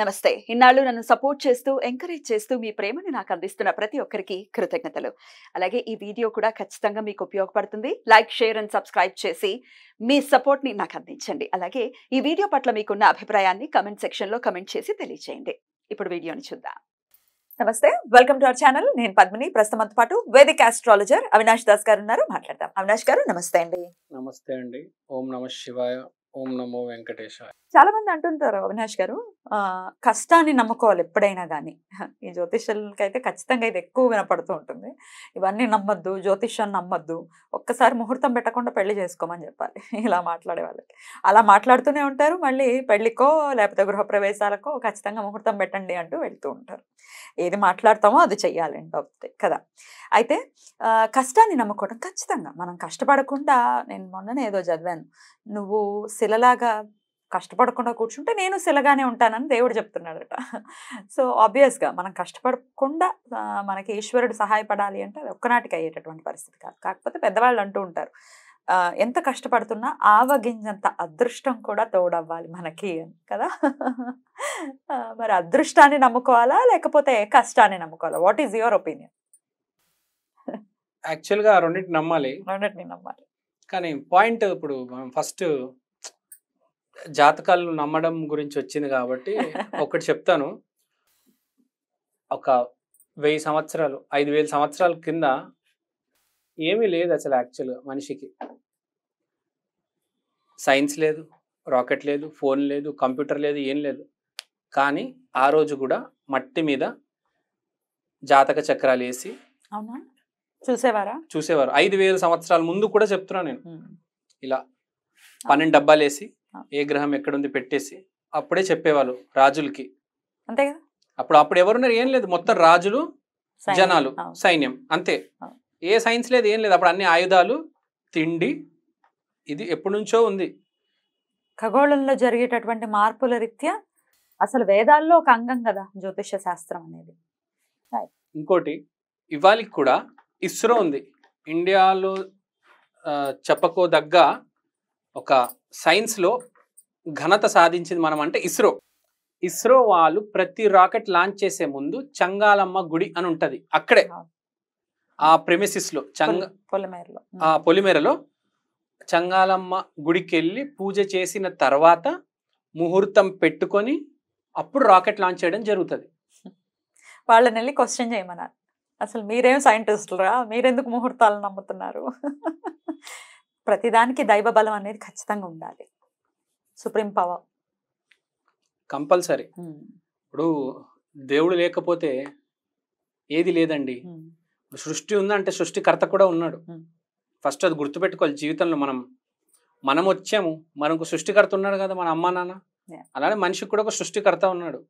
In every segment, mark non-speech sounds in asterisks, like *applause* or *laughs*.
నమస్తే ఇన్నాళ్ళు నన్ను సపోర్ట్ చేస్తూ ఎంకరేజ్ చేస్తూ మీ ప్రేమను నాకు అందిస్తున్న ప్రతి ఒక్కరికి కృతజ్ఞతలు అలాగే ఈ వీడియో కూడా ఖచ్చితంగా మీకు ఉపయోగపడుతుంది లైక్ షేర్ అండ్ సబ్స్క్రైబ్ చేసి మీ సపోర్ట్ని నాకు అందించండి అలాగే ఈ వీడియో పట్ల మీకున్న అభిప్రాయాన్ని కమెంట్ సెక్షన్లో కమెంట్ చేసి తెలియజేయండి ఇప్పుడు వీడియోని చూద్దాం నమస్తే వెల్కమ్ టు అవర్ ఛానల్ నేను పద్మిని ప్రస్తుతం పాటు వేదిక ఆస్ట్రాలజర్ అవినాష్ దాస్ గారు ఉన్నారు మాట్లాడదాం అవినాష్ గారు నమస్తే అండి నమస్తే అండి ఓం నమ శివాయ ఓం నమో వెంకటేశాయ చాలా మంది అంటుంటారు అవినాష్ గారు కష్టాన్ని నమ్ముకోవాలి ఎప్పుడైనా కానీ ఈ జ్యోతిష్యులకి అయితే ఖచ్చితంగా ఇది ఎక్కువ వినపడుతూ ఉంటుంది ఇవన్నీ నమ్మద్దు జ్యోతిష్యం నమ్మద్దు ఒక్కసారి ముహూర్తం పెట్టకుండా పెళ్లి చేసుకోమని చెప్పాలి ఇలా మాట్లాడే వాళ్ళకి అలా మాట్లాడుతూనే ఉంటారు మళ్ళీ పెళ్లికో లేకపోతే గృహప్రవేశాలకో ఖచ్చితంగా ముహూర్తం పెట్టండి అంటూ వెళ్తూ ఉంటారు ఏది మాట్లాడతామో అది చెయ్యాలి అంటే కదా అయితే కష్టాన్ని నమ్ముకోవడం ఖచ్చితంగా మనం కష్టపడకుండా నేను మొన్ననే ఏదో చదివాను నువ్వు శిలలాగా కష్టపడకుండా కూర్చుంటే నేను సిలగానే ఉంటానని దేవుడు చెప్తున్నాడట సో ఆబ్వియస్గా మనం కష్టపడకుండా మనకి ఈశ్వరుడు సహాయపడాలి అంటే అది ఒక్కనాటికి అయ్యేటటువంటి పరిస్థితి కాదు కాకపోతే పెద్దవాళ్ళు అంటూ ఉంటారు ఎంత కష్టపడుతున్నా ఆవగింజంత అదృష్టం కూడా తోడవ్వాలి మనకి కదా మరి అదృష్టాన్ని నమ్ముకోవాలా లేకపోతే కష్టాన్ని నమ్ముకోవాలా వాట్ ఈస్ యువర్ ఒపీనియన్ యాక్చువల్గా రెండింటిని నమ్మాలి రెండింటిని నమ్మాలి కానీ పాయింట్ ఇప్పుడు మనం ఫస్ట్ జాతకాలను నమ్మడం గురించి వచ్చింది కాబట్టి *laughs* ఒకటి చెప్తాను ఒక వెయ్యి సంవత్సరాలు ఐదు వేల సంవత్సరాల కింద ఏమీ లేదు అసలు యాక్చువల్గా మనిషికి సైన్స్ లేదు రాకెట్ లేదు ఫోన్ లేదు కంప్యూటర్ లేదు ఏం లేదు కానీ ఆ రోజు కూడా మట్టి మీద జాతక చక్రాలు వేసి చూసేవారా చూసేవారు ఐదు వేల సంవత్సరాల ముందు కూడా చెప్తున్నాను నేను ఇలా పన్నెండు డబ్బాలు వేసి ఏ గ్రహం ఎక్కడుంది పెట్టేసి అప్పుడే చెప్పేవాళ్ళు రాజులకి అంతే అప్పుడు అప్పుడు ఎవరున్నారు ఏం లేదు మొత్తం రాజులు జనాలు సైన్యం అంతే ఏ సైన్స్ లేదు ఏం లేదు అప్పుడు అన్ని ఆయుధాలు తిండి ఇది ఎప్పటి నుంచో ఉంది ఖగోళంలో జరిగేటటువంటి మార్పుల రీత్యా అసలు వేదాల్లో ఒక అంగం కదా జ్యోతిష శాస్త్రం అనేది ఇంకోటి ఇవాళకి కూడా ఇస్రో ఉంది ఇండియాలో చెప్పకోదగ్గ ఒక సైన్స్లో ఘనత సాధించింది మనం అంటే ఇస్రో ఇస్రో వాళ్ళు ప్రతి రాకెట్ లాంచ్ చేసే ముందు చంగాలమ్మ గుడి అని ఉంటది అక్కడే ఆ ప్రెమిసిస్ లో చంగ పొలిమేరలో ఆ పొలిమేరలో చంగాలమ్మ గుడికి వెళ్ళి పూజ చేసిన తర్వాత ముహూర్తం పెట్టుకొని అప్పుడు రాకెట్ లాంచ్ చేయడం జరుగుతుంది వాళ్ళని వెళ్ళి క్వశ్చన్ చేయమన్నారు అసలు మీరేం సైంటిస్టులరా మీరెందుకు ముహూర్తాలు నమ్ముతున్నారు ప్రతిదానికి దైవ బలం అనేది ఖచ్చితంగా ఉండాలి సుప్రీం పవర్ కంపల్సరీ hmm. ఇప్పుడు దేవుడు లేకపోతే ఏది లేదండి hmm. సృష్టి ఉందంటే సృష్టికర్త కూడా ఉన్నాడు ఫస్ట్ hmm. అది గుర్తుపెట్టుకోవాలి జీవితంలో మనం మనం వచ్చాము మనకు సృష్టికర్త ఉన్నాడు కదా మన అమ్మా నాన్న అలానే మనిషికి కూడా ఒక సృష్టికర్త ఉన్నాడు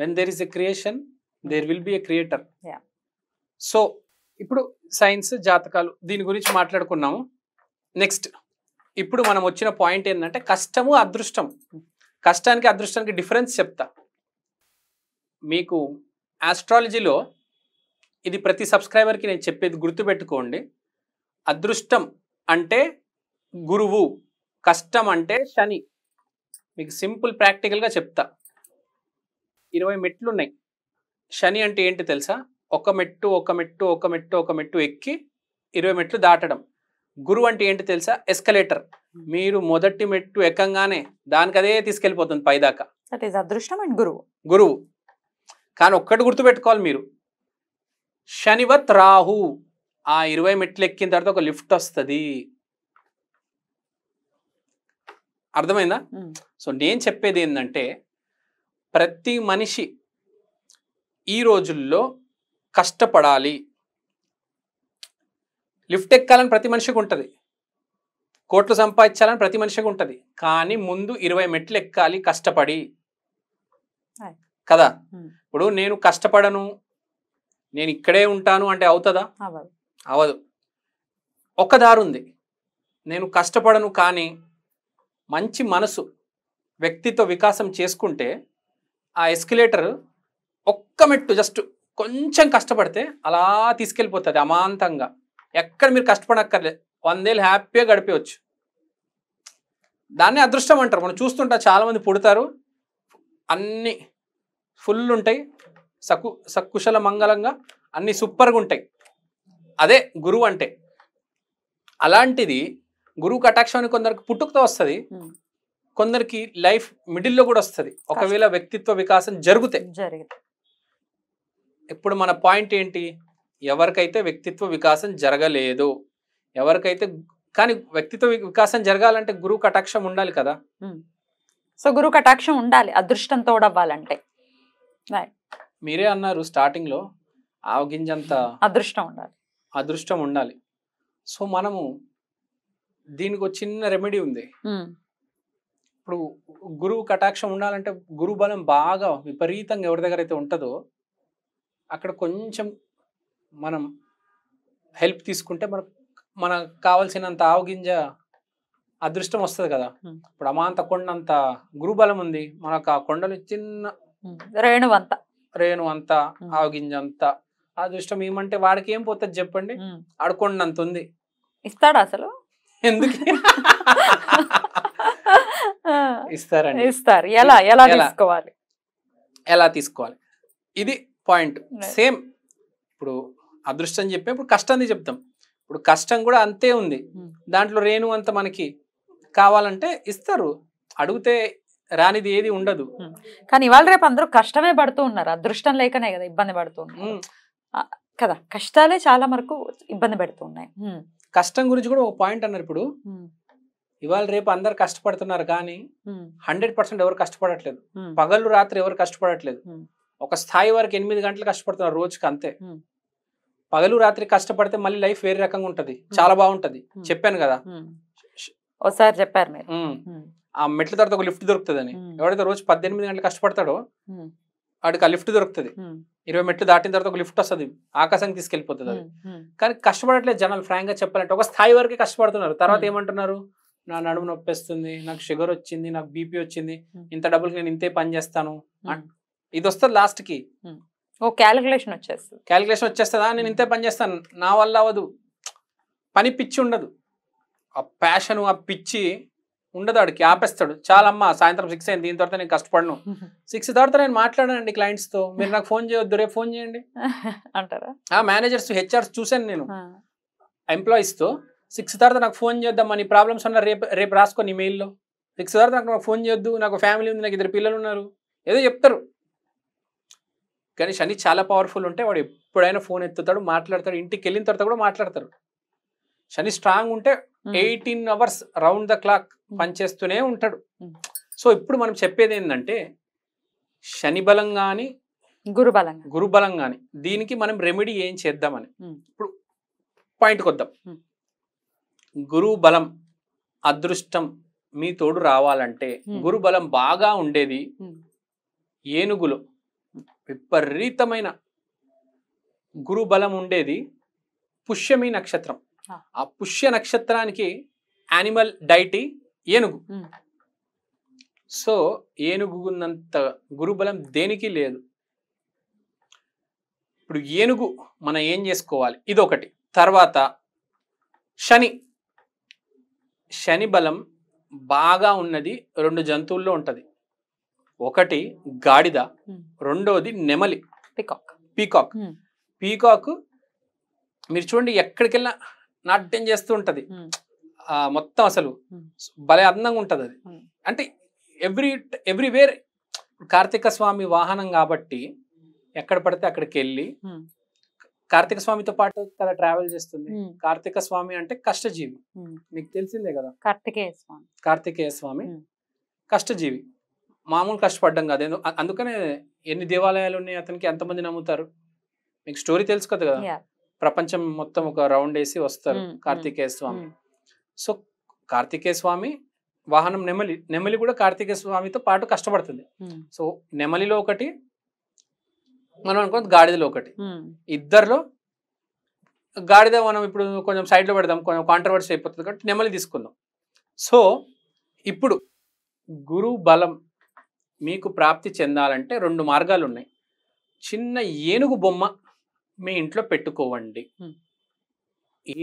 when there is a creation there will be a creator so ఇప్పుడు సైన్స్ జాతకాలు దీని గురించి మాట్లాడుకున్నాము నెక్స్ట్ ఇప్పుడు మనం వచ్చిన పాయింట్ ఏంటంటే కష్టము అదృష్టం కష్టానికి అదృష్టానికి డిఫరెన్స్ చెప్తా మీకు ఆస్ట్రాలజీలో ఇది ప్రతి సబ్స్క్రైబర్కి నేను చెప్పేది గుర్తుపెట్టుకోండి అదృష్టం అంటే గురువు కష్టం అంటే శని మీకు సింపుల్ ప్రాక్టికల్గా చెప్తా ఇరవై మెట్లు ఉన్నాయి శని అంటే ఏంటి తెలుసా ఒక మెట్టు ఒక మెట్టు ఒక మెట్టు ఒక మెట్టు ఎక్కి ఇరవై మెట్లు దాటడం గురువు అంటే ఏంటి తెలుసా ఎస్కలేటర్ hmm. మీరు మొదటి మెట్టు ఎక్కంగానే దానికి అదే తీసుకెళ్ళిపోతుంది పైదాకా అదృష్టం అండ్ గురువు గురువు కానీ ఒక్కటి గుర్తుపెట్టుకోవాలి మీరు శనివత్ రాహు ఆ ఇరవై మెట్లు ఎక్కిన తర్వాత ఒక లిఫ్ట్ వస్తుంది అర్థమైందా hmm. సో నేను చెప్పేది ఏంటంటే ప్రతి మనిషి ఈ రోజుల్లో కష్టపడాలి లిఫ్ట్ ఎక్కాలని ప్రతి మనిషికి ఉంటుంది కోట్లు సంపాదించాలని ప్రతి మనిషికి ఉంటుంది కానీ ముందు ఇరవై మెట్లు ఎక్కాలి కష్టపడి కదా hmm. ఇప్పుడు నేను కష్టపడను నేను ఇక్కడే ఉంటాను అంటే అవుతుందా అవదు ఒక దారి ఉంది నేను కష్టపడను కానీ మంచి మనసు వ్యక్తితో వికాసం చేసుకుంటే ఆ ఎస్కిలేటర్ ఒక్క మెట్టు జస్ట్ కొంచెం కష్టపడితే అలా తీసుకెళ్ళిపోతుంది అమాంతంగా ఎక్కడ మీరు కష్టపడక్కర్లేదు వందేళ్ళు హ్యాపీగా గడిపేవచ్చు దాన్ని అదృష్టం అంటారు మనం చూస్తుంటా చాలామంది పుడతారు అన్నీ ఫుల్ ఉంటాయి సకు సకుశల మంగళంగా అన్నీ సూపర్గా ఉంటాయి అదే గురువు అంటే అలాంటిది గురువు అని కొందరికి పుట్టుకతో వస్తుంది కొందరికి లైఫ్ మిడిల్లో కూడా వస్తుంది ఒకవేళ వ్యక్తిత్వ వికాసం జరిగితే ఇప్పుడు మన పాయింట్ ఏంటి ఎవరికైతే వ్యక్తిత్వ వికాసం జరగలేదు ఎవరికైతే కానీ వ్యక్తిత్వ వికాసం జరగాలంటే గురువు కటాక్షం ఉండాలి కదా సో గురువు కటాక్షం ఉండాలి అదృష్టంతో అవ్వాలంటే మీరే అన్నారు స్టార్టింగ్లో ఆవగింజంత అదృష్టం ఉండాలి అదృష్టం ఉండాలి సో మనము దీనికి ఒక చిన్న రెమెడీ ఉంది ఇప్పుడు గురువు కటాక్షం ఉండాలంటే గురు బలం బాగా విపరీతంగా ఎవరి దగ్గర అయితే ఉంటుందో అక్కడ కొంచెం మనం హెల్ప్ తీసుకుంటే మన మనకు కావలసినంత ఆవగింజ అదృష్టం వస్తుంది కదా ఇప్పుడు అమాంత కొండ అంత గురుబలం ఉంది మనకు ఆ కొండలు చిన్న రేణు అంత రేణు అంత ఆవగింజ అంత అదృష్టం ఏమంటే వాడికి ఏం పోతుంది చెప్పండి ఆడుకోండి అంత ఉంది ఇస్తాడా అసలు ఎందుకు ఇస్తారండి ఇస్తారు ఎలా ఎలా తీసుకోవాలి ఎలా తీసుకోవాలి ఇది పాయింట్ సేమ్ ఇప్పుడు అదృష్టం చెప్పి ఇప్పుడు కష్టాన్ని చెప్తాం ఇప్పుడు కష్టం కూడా అంతే ఉంది దాంట్లో రేణు అంత మనకి కావాలంటే ఇస్తారు అడిగితే రానిది ఏది ఉండదు కానీ ఇవాళ రేపు అందరూ కష్టమే పడుతూ ఉన్నారు అదృష్టం లేకనే కదా ఇబ్బంది పడుతూ కదా కష్టాలే చాలా వరకు ఇబ్బంది పెడుతూ ఉన్నాయి కష్టం గురించి కూడా ఒక పాయింట్ అన్నారు ఇప్పుడు ఇవాళ రేపు అందరు కష్టపడుతున్నారు కానీ హండ్రెడ్ పర్సెంట్ ఎవరు కష్టపడట్లేదు పగలు రాత్రి ఎవరు కష్టపడట్లేదు ఒక స్థాయి వరకు ఎనిమిది గంటలు కష్టపడుతున్నారు రోజుకి అంతే పగలు రాత్రి కష్టపడితే మళ్ళీ లైఫ్ వేరే రకంగా ఉంటది చాలా బాగుంటది చెప్పాను కదా ఒకసారి చెప్పారు ఆ మెట్ల తర్వాత ఒక లిఫ్ట్ దొరుకుతుందని ఎవరైతే రోజు పద్దెనిమిది గంటలు కష్టపడతాడో వాడికి ఆ లిఫ్ట్ దొరుకుతుంది ఇరవై మెట్లు దాటిన తర్వాత ఒక లిఫ్ట్ వస్తుంది ఆకాశానికి తీసుకెళ్లిపోతుంది అది కానీ కష్టపడట్లేదు జనాలు ఫ్రాంక్ గా చెప్పాలంటే ఒక స్థాయి వరకే కష్టపడుతున్నారు తర్వాత ఏమంటున్నారు నా నడుము వస్తుంది నాకు షుగర్ వచ్చింది నాకు బీపీ వచ్చింది ఇంత డబ్బులకి నేను ఇంతే పని చేస్తాను ఇది వస్తుంది లాస్ట్ కి ఓ క్యాలిక్యులేషన్ వచ్చేస్తుంది క్యాలిక్యులేషన్ వచ్చేస్తుందా నేను ఇంతే పని చేస్తాను నా వల్ల అవ్వదు పని పిచ్చి ఉండదు ఆ ప్యాషన్ ఆ పిచ్చి ఉండదు ఆడికి ఆపేస్తాడు చాలమ్మా సాయంత్రం సిక్స్ అయింది దీని తర్వాత నేను కష్టపడను సిక్స్ *laughs* తర్వాత నేను మాట్లాడానండి క్లయింట్స్తో మీరు నాకు ఫోన్ చేయొద్దు రేపు ఫోన్ చేయండి *laughs* అంటారా ఆ మేనేజర్స్ హెచ్ఆర్స్ చూశాను నేను ఎంప్లాయీస్తో సిక్స్ తర్వాత నాకు ఫోన్ చేద్దామా నీ ప్రాబ్లమ్స్ ఉన్నా రేపు రేపు రాసుకో నీ మెయిల్లో సిక్స్ తర్వాత నాకు నాకు ఫోన్ చేయొద్దు నాకు ఫ్యామిలీ ఉంది నాకు ఇద్దరు పిల్లలు ఉన్నారు ఏదో చెప్తారు కానీ శని చాలా పవర్ఫుల్ ఉంటే వాడు ఎప్పుడైనా ఫోన్ ఎత్తుతాడు మాట్లాడతాడు ఇంటికి వెళ్ళిన తర్వాత కూడా మాట్లాడతారు శని స్ట్రాంగ్ ఉంటే eighteen hours round the clock పనిచేస్తూనే ఉంటాడు సో ఇప్పుడు మనం చెప్పేది ఏంటంటే శని బలం కానీ గురుబలం గురుబలం కానీ దీనికి మనం రెమెడీ ఏం చేద్దామని ఇప్పుడు పాయింట్కి వద్దాం గురుబలం బలం అదృష్టం మీ తోడు రావాలంటే గురుబలం బాగా ఉండేది ఏనుగులో విపరీతమైన గురు బలం ఉండేది పుష్యమి నక్షత్రం ఆ పుష్య నక్షత్రానికి యానిమల్ డైటీ ఏనుగు సో ఏనుగున్నంత గురుబలం దేనికి లేదు ఇప్పుడు ఏనుగు మనం ఏం చేసుకోవాలి ఇదొకటి తర్వాత శని శని బలం బాగా ఉన్నది రెండు జంతువుల్లో ఉంటుంది ఒకటి గాడిద hmm. రెండోది నెమలి పీకాక్ పీకాక్ పీకాక్ మీరు చూడండి ఎక్కడికి వెళ్ళినా నాట్యం చేస్తూ ఉంటది hmm. మొత్తం అసలు hmm. భలే అందంగా ఉంటది అది అంటే ఎవ్రీ ఎవ్రీవేర్ కార్తీక స్వామి వాహనం కాబట్టి ఎక్కడ పడితే అక్కడికి వెళ్ళి కార్తీక స్వామితో పాటు తన ట్రావెల్ చేస్తుంది కార్తీక స్వామి అంటే కష్టజీవి మీకు తెలిసిందే కదా కార్తికేయ స్వామి కార్తికేయ స్వామి కష్టజీవి మామూలు కష్టపడ్డం కాదు అందుకనే ఎన్ని దేవాలయాలు ఉన్నాయి అతనికి ఎంతమంది నమ్ముతారు మీకు స్టోరీ తెలుసు కదా కదా ప్రపంచం మొత్తం ఒక రౌండ్ వేసి వస్తారు కార్తికేయ స్వామి సో కార్తికేయ స్వామి వాహనం నెమలి నెమలి కూడా కార్తికేయ స్వామితో పాటు కష్టపడుతుంది సో నెమలిలో ఒకటి మనం అనుకున్నది గాడిదలో ఒకటి ఇద్దరిలో గాడిద మనం ఇప్పుడు కొంచెం సైడ్లో పెడదాం కొంచెం కాంట్రవర్సీ అయిపోతుంది కాబట్టి నెమలి తీసుకుందాం సో ఇప్పుడు గురు బలం మీకు ప్రాప్తి చెందాలంటే రెండు మార్గాలు ఉన్నాయి చిన్న ఏనుగు బొమ్మ మీ ఇంట్లో పెట్టుకోవండి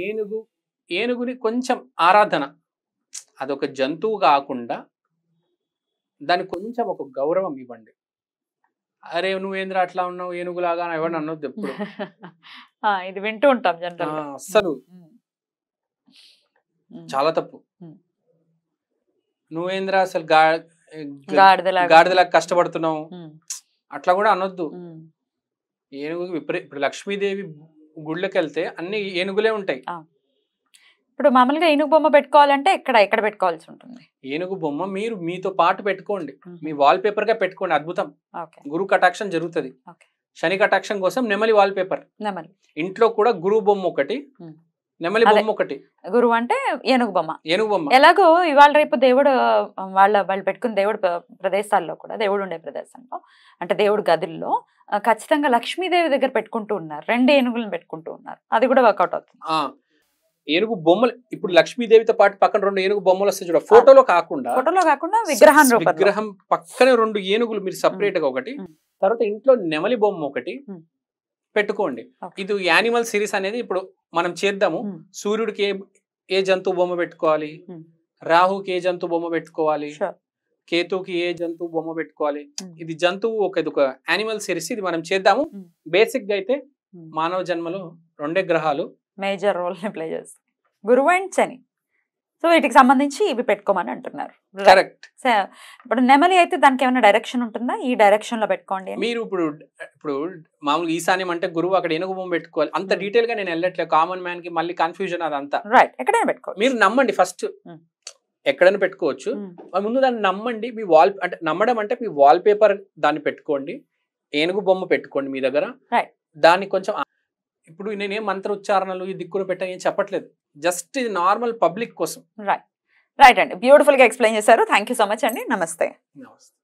ఏనుగు ఏనుగుని కొంచెం ఆరాధన అదొక జంతువు కాకుండా దాని కొంచెం ఒక గౌరవం ఇవ్వండి అరే నువ్వేంద్ర అట్లా ఉన్నావు ఏనుగులాగా ఇవ్వండి అన్నది ఎప్పుడు *laughs* ఇది వింటూ ఉంటాం అస్సలు చాలా తప్పు నువ్వేంద్ర అసలు గా గాడిదలా కష్టపడుతున్నాం అట్లా కూడా అనొద్దు ఏనుగు విపరీత ఇప్పుడు లక్ష్మీదేవి గుళ్ళకి వెళ్తే అన్ని ఏనుగులే ఉంటాయి ఇప్పుడు మామూలుగా ఏనుగు బొమ్మ పెట్టుకోవాలంటే ఇక్కడ ఎక్కడ పెట్టుకోవాల్సి ఉంటుంది ఏనుగు బొమ్మ మీరు మీతో పాటు పెట్టుకోండి మీ వాల్ పేపర్ గా పెట్టుకోండి అద్భుతం గురు కటాక్షం జరుగుతుంది శని కటాక్షం కోసం నెమలి వాల్ పేపర్ ఇంట్లో కూడా గురువు బొమ్మ ఒకటి నెమలి బొమ్మ ఒకటి గురువు అంటే ఏనుగు బొమ్మ ఏనుగు బొమ్మ ఎలాగో ఇవాళ రేపు దేవుడు వాళ్ళ వాళ్ళు పెట్టుకున్న దేవుడు ప్రదేశాల్లో కూడా దేవుడు ఉండే ప్రదేశంలో అంటే దేవుడు గదుల్లో ఖచ్చితంగా లక్ష్మీదేవి దగ్గర పెట్టుకుంటూ ఉన్నారు రెండు ఏనుగులను పెట్టుకుంటూ ఉన్నారు అది కూడా వర్కౌట్ అవుతుంది ఏనుగు బొమ్మలు ఇప్పుడు లక్ష్మీదేవితో పాటు పక్కన రెండు ఏనుగు బొమ్మలు వస్తే చూడ ఫోటోలో కాకుండా ఫోటోలో కాకుండా విగ్రహం విగ్రహం పక్కనే రెండు ఏనుగులు మీరు సపరేట్ గా ఒకటి తర్వాత ఇంట్లో నెమలి బొమ్మ ఒకటి పెట్టుకోండి ఇది యానిమల్ సిరీస్ అనేది ఇప్పుడు మనం చేద్దాము సూర్యుడికి ఏ ఏ జంతువు బొమ్మ పెట్టుకోవాలి రాహుకి ఏ జంతువు బొమ్మ పెట్టుకోవాలి కేతుకి ఏ జంతువు బొమ్మ పెట్టుకోవాలి ఇది జంతువు ఒక ఇది ఒక యానిమల్ సిరీస్ ఇది మనం చేద్దాము బేసిక్ గా అయితే మానవ జన్మలో రెండే గ్రహాలు మేజర్ రోల్ ని ప్లే చేస్తాయి గురువు అండ్ శని సో వీటికి సంబంధించి ఇవి పెట్టుకోమని అంటున్నారు కరెక్ట్ ఇప్పుడు నెమలి అయితే దానికి ఏమైనా డైరెక్షన్ ఉంటుందా ఈ డైరెక్షన్ లో పెట్టుకోండి మీరు ఇప్పుడు ఇప్పుడు మామూలుగా ఈశాన్యం అంటే గురువు అక్కడ ఏనుగు బొమ్మ పెట్టుకోవాలి అంత డీటెయిల్ hmm. గా నేను వెళ్ళట్లేదు కామన్ మ్యాన్ కి మళ్ళీ కన్ఫ్యూజన్ అదంతా రైట్ ఎక్కడైనా పెట్టుకో మీరు నమ్మండి ఫస్ట్ hmm. ఎక్కడైనా పెట్టుకోవచ్చు hmm. ముందు దాన్ని నమ్మండి మీ వాల్ అంటే నమ్మడం అంటే మీ వాల్ పేపర్ దాన్ని పెట్టుకోండి ఏనుగు బొమ్మ పెట్టుకోండి మీ దగ్గర దాన్ని కొంచెం ఇప్పుడు నేనేం మంత్ర ఉచ్చారణలు ఈ దిక్కులు పెట్టా ఏం చెప్పట్లేదు జస్ట్ ఇది నార్మల్ పబ్లిక్ కోసం రైట్ రైట్ అండి బ్యూటిఫుల్గా ఎక్స్ప్లెయిన్ చేశారు థ్యాంక్ సో మచ్ అండి నమస్తే నమస్తే